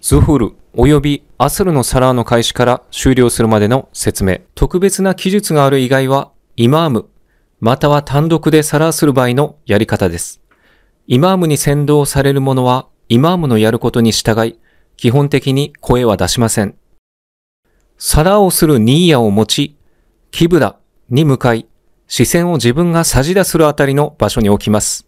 ズフル及びアスルのサラーの開始から終了するまでの説明。特別な記述がある以外は、イマーム、または単独でサラーする場合のやり方です。イマームに先導される者は、イマームのやることに従い、基本的に声は出しません。サラーをするニーヤを持ち、キブラに向かい、視線を自分が差し出するあたりの場所に置きます。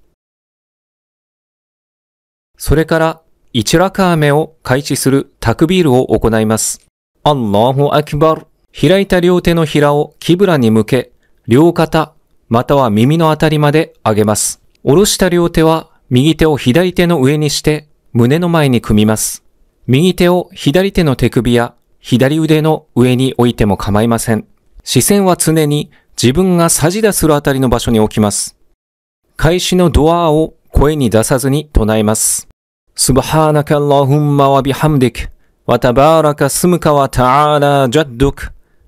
それから一ラカーを開始するタクビールを行います。アンラーホアキバル。開いた両手のひらをキブラに向け、両肩、または耳のあたりまで上げます。下ろした両手は右手を左手の上にして胸の前に組みます。右手を左手の手首や左腕の上に置いても構いません。視線は常に自分がさじ出するあたりの場所に置きます。開始のドアを声に出さずに唱えます。سبحانك اللهم وبحمدك وتبارك اسمك وتعالى جدك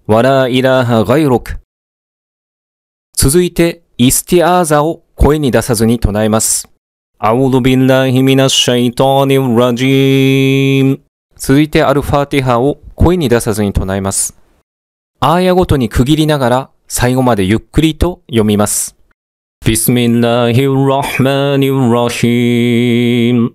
ولا إله غيرك 続いて、イスティアーザを声に出さずに唱えます。أعوذ بالله من الشيطان الرجيم 続いてアルファティハを声に出さずに唱えます。アーヤごとに区切りながら最後までゆっくりと読みます。ビスミラヒラマニラヒーム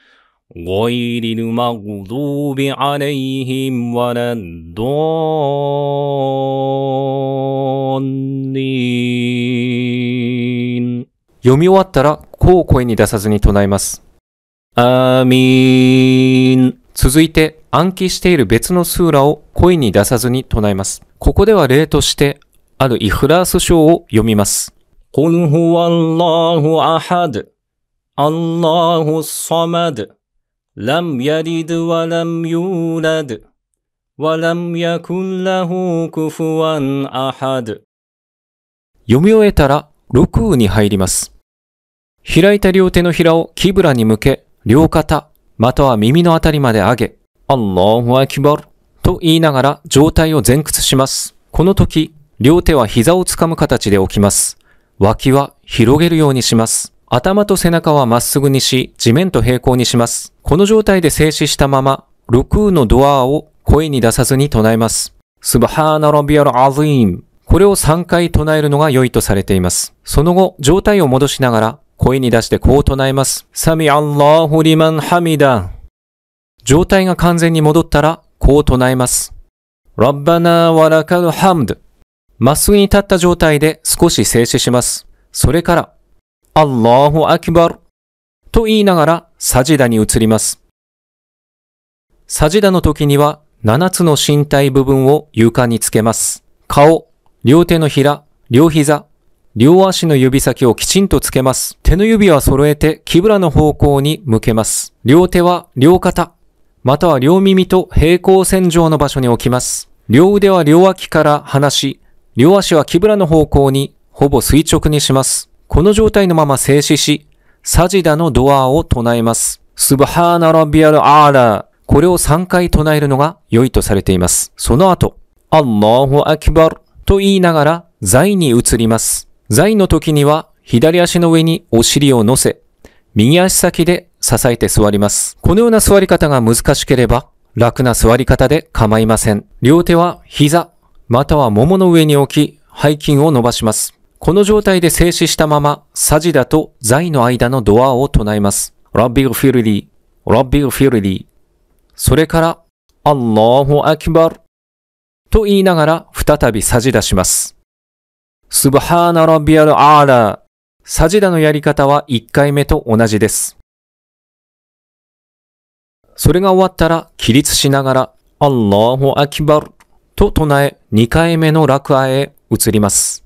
غير المغضوب عليهم ولا الضالين 読み終わったら、こう声に出さずに唱えます。アーミーン。続いて、暗記している別のスーラを声に出さずに唱えます。ここでは例として、あるイフラース章を読みます。قل هو الله أحد الله الصمد لم يلد ولم يولد ولم يكن له كفوا أحد 読み終えたら、六羽に入ります。開いた両手のひらをキブラに向け、両肩、または耳のあたりまで上げ、アンーフアキバルと言いながら上体を前屈します。この時、両手は膝をつかむ形で置きます。脇は広げるようにします。頭と背中はまっすぐにし、地面と平行にします。この状態で静止したまま、ルクーのドアを声に出さずに唱えます。スバハーナラビアルアズイム。これを3回唱えるのが良いとされています。その後、状態を戻しながら、声に出してこう唱えます。サミアンラーホリマンハミダ。状態が完全に戻ったら、こう唱えます。ラッバナーワラカルハムド。まっすぐに立った状態で少し静止します。それから、アラーホアキバルと言いながらサジダに移ります。サジダの時には7つの身体部分を床につけます。顔、両手のひら、両膝、両足の指先をきちんとつけます。手の指は揃えて、木ブラの方向に向けます。両手は両肩、または両耳と平行線上の場所に置きます。両腕は両脇から離し、両足は木ブラの方向にほぼ垂直にします。この状態のまま静止し、サジダのドアを唱えます。スブハーナラビアルアーラー。これを3回唱えるのが良いとされています。その後、アッラーホアキバルと言いながら、財に移ります。財の時には、左足の上にお尻を乗せ、右足先で支えて座ります。このような座り方が難しければ、楽な座り方で構いません。両手は膝、または腿の上に置き、背筋を伸ばします。この状態で静止したまま、サジダとザイの間のドアを唱えます。ラッビルフィルディ、ラッビルフィルディ。それから、アンラーホアキバル。と言いながら、再びサジダします。スブハーナラビアルアーラー。サジダのやり方は1回目と同じです。それが終わったら、起立しながら、アンラーホアキバル。と唱え、2回目の楽アへ移ります。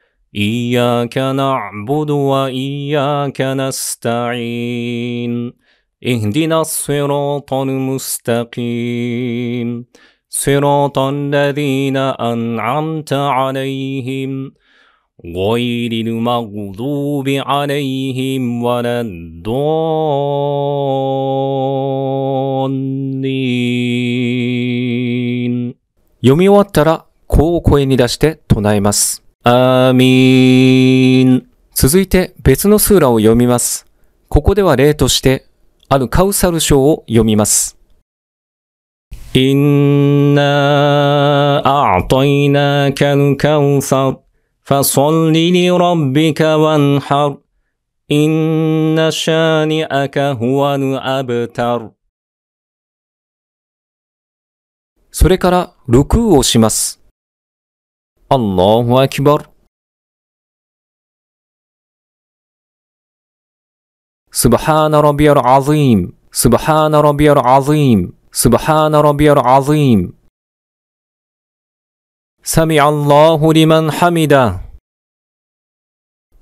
إياك نعبد وإياك نستعين اهدنا الصراط المستقيم صراط الذين أنعمت عليهم غير المغضوب عليهم ولا الضالين 読み終わったら、こう声に出して唱えます。アーミーン。続いて別のスーラを読みます。ここでは例として、あるカウサル章を読みます。インナーアートイナーカルカウサル。ファソリリラビカワンハル。インナシャニアカワヌアブタル。それから、ルクーをします。الله أكبر سبحان ربي العظيم سبحان ربي العظيم سبحان ربي العظيم سمع الله لمن حمده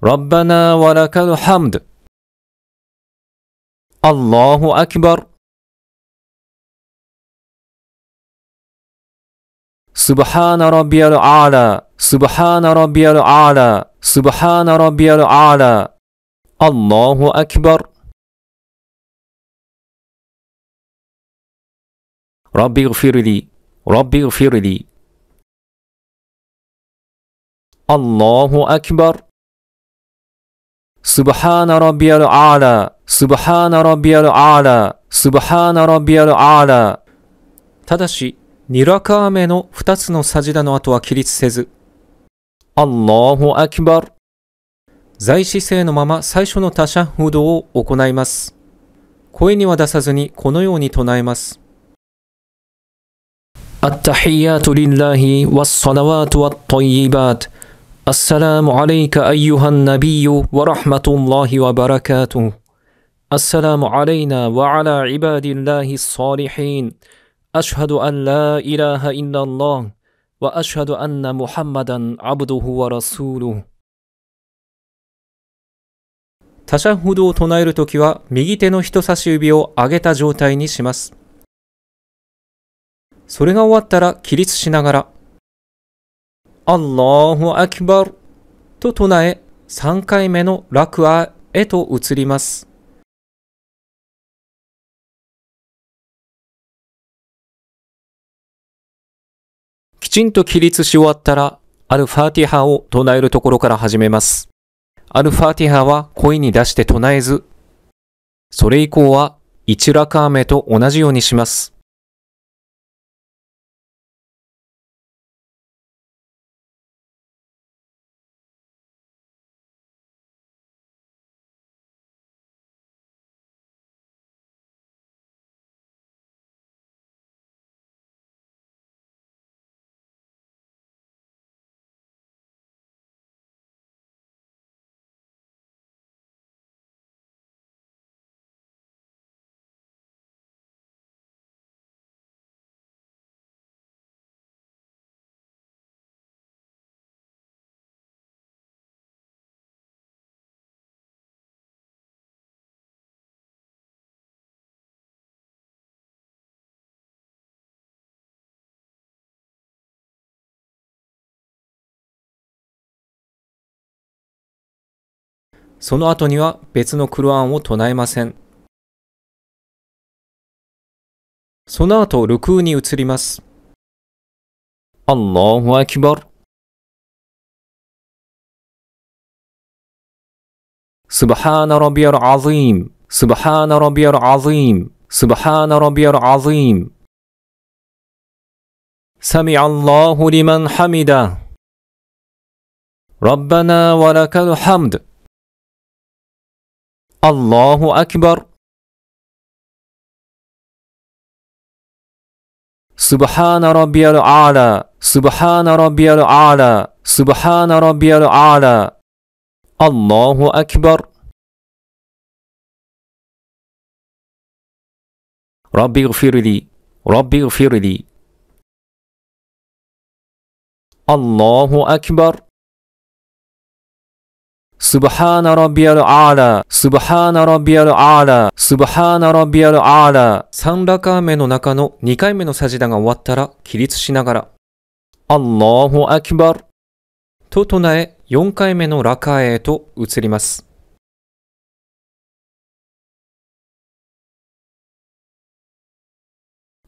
ربنا ولك الحمد الله أكبر سبحان ربي الأعلى سبحان ربي الأعلى سبحان ربي الأعلى الله أكبر ربي اغفر لي ربي اغفر لي الله أكبر سبحان ربي الأعلى سبحان ربي الأعلى سبحان ربي الأعلى ただしニラカかメの二つのサジダの後は起立せず。アラーフアキバル。在姿勢のまま最初の他者フ道を行います。声には出さずにこのように唱えます。アッタヒヤートリンラーヒーワッサラワートワットイイバート。アッサラームアレイカアイユハンナビーヨーワラハマトンラーヒワバラカートン。アッサラームアレイナワアラーイバーディンラーヒーソーリヒーン。أشهد أن لا إله إلا الله وأشهد أن محمدا عبده ورسوله タシャフを唱えるときは右手の人差し指を上げた状態にします。それが終わったら起立しながら、アッラーアキバルと唱え3回目のクアへと移ります。きちんと起立し終わったら、アルファーティハを唱えるところから始めます。アルファーティハは声に出して唱えず、それ以降は1ラカーメと同じようにします。その後には別のクルアンを唱えません。その後、ルクーに移ります。アローフアキバル。スバハーナロビアルアズィーム。スバハーナロビアルアズィーム。スバハーナロビアルアズィーム。サミアローフリマンハミダ。ラッバナーワラカルハ الله أكبر سبحان ربي الأعلى سبحان ربي الأعلى سبحان ربي الأعلى الله أكبر ربي اغفر لي ربي اغفر لي الله أكبر スブハーナ ر ビアルアーラ、スブハーナ ا ビアルアーラ、スブハーナ ب ビアルアーラ。三3ラカー目の中の2回目のサジダが終わったら起立しながらア l l a h u a k b a と唱え4回目のラカーへと移ります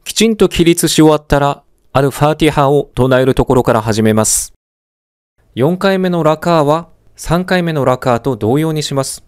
きちんと起立し終わったらアルファーティハを唱えるところから始めます4回目のラカーは3回目のラカーと同様にします。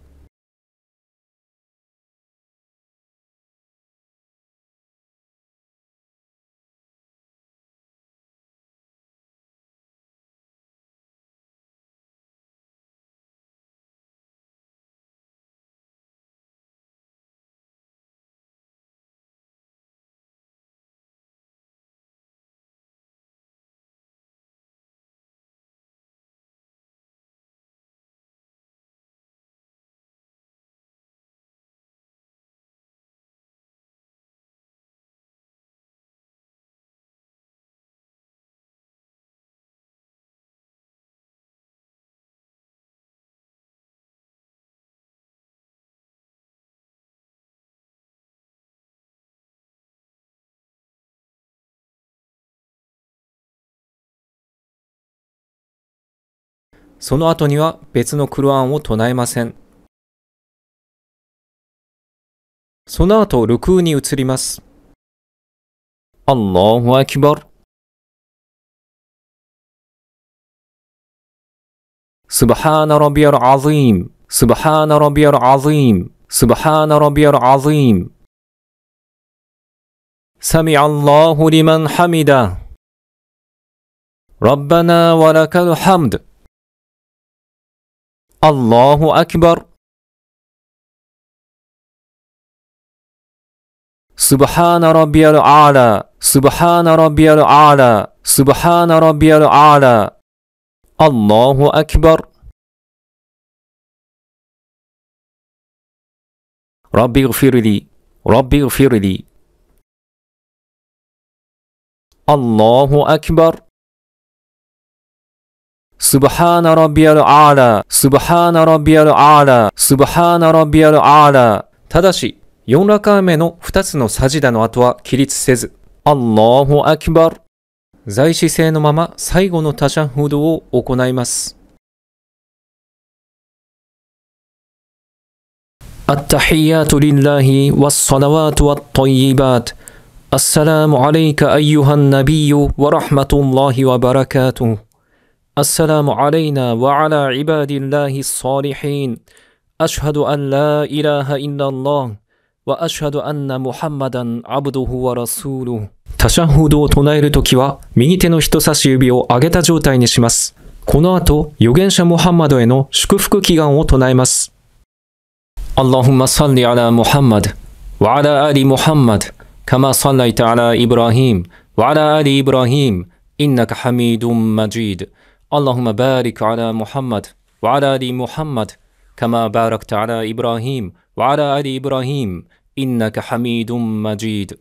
その後には別のクロアンを唱えません。その後、ルクーに移ります。Allahu a k スバハーナラビアルアズイム、スバハーナラビアルアズイム、スバハーナラビアルアズイム。سمع الله لمن ح م ربنا ولك الحمد الله أكبر سبحان ربي الأعلى سبحان ربي الأعلى سبحان ربي الأعلى الله أكبر ربي اغفر لي ربي اغفر لي الله أكبر スブハーナラビアルアーラ、スブハーナラビアルアーラ、スブハーナラビアルアーラ。ただし、四ラカー目の二つのサジダの後は起立せず、アッラーホアキバル。在姿勢のまま最後のタシャフードを行います。التحيات لله والصلوات و ا ل ط ي ب ا السلام عليك أيها النبي ورحمة الله وبركاته السلام علينا وعلى عباد الله الصالحين أشهد أن لا إله إلا タシャンフードを唱えるときは、右手の人差し指を上げた状態にします。この後、預言者モハンマドへの祝福祈願を唱えます。アラハマモハマド、ワラアリモハンマド、カマサライタアライブラヒム、ワラアリイブラヒム、インナマジード。اللهم بارك على محمد وعلى ل محمد كما باركت على ب ر ا ه ي م وعلى ل ب ر ا ه ي م ن ك حميد مجيد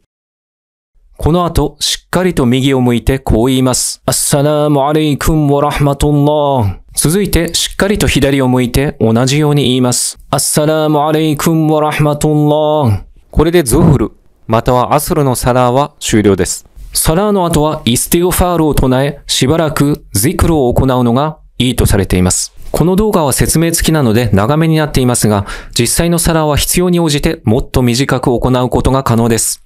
この後、しっかりと右を向いてこう言います。アッサラームアレイクンラらマトンんら続いて、しっかりと左を向いて同じように言います。アッサラームアレイクンラらマトンんらこれでゾフル、またはアスルのサラーは終了です。サラーの後はイスティオファールを唱え、しばらくゼクロを行うのがいいとされています。この動画は説明付きなので長めになっていますが、実際のサラーは必要に応じてもっと短く行うことが可能です。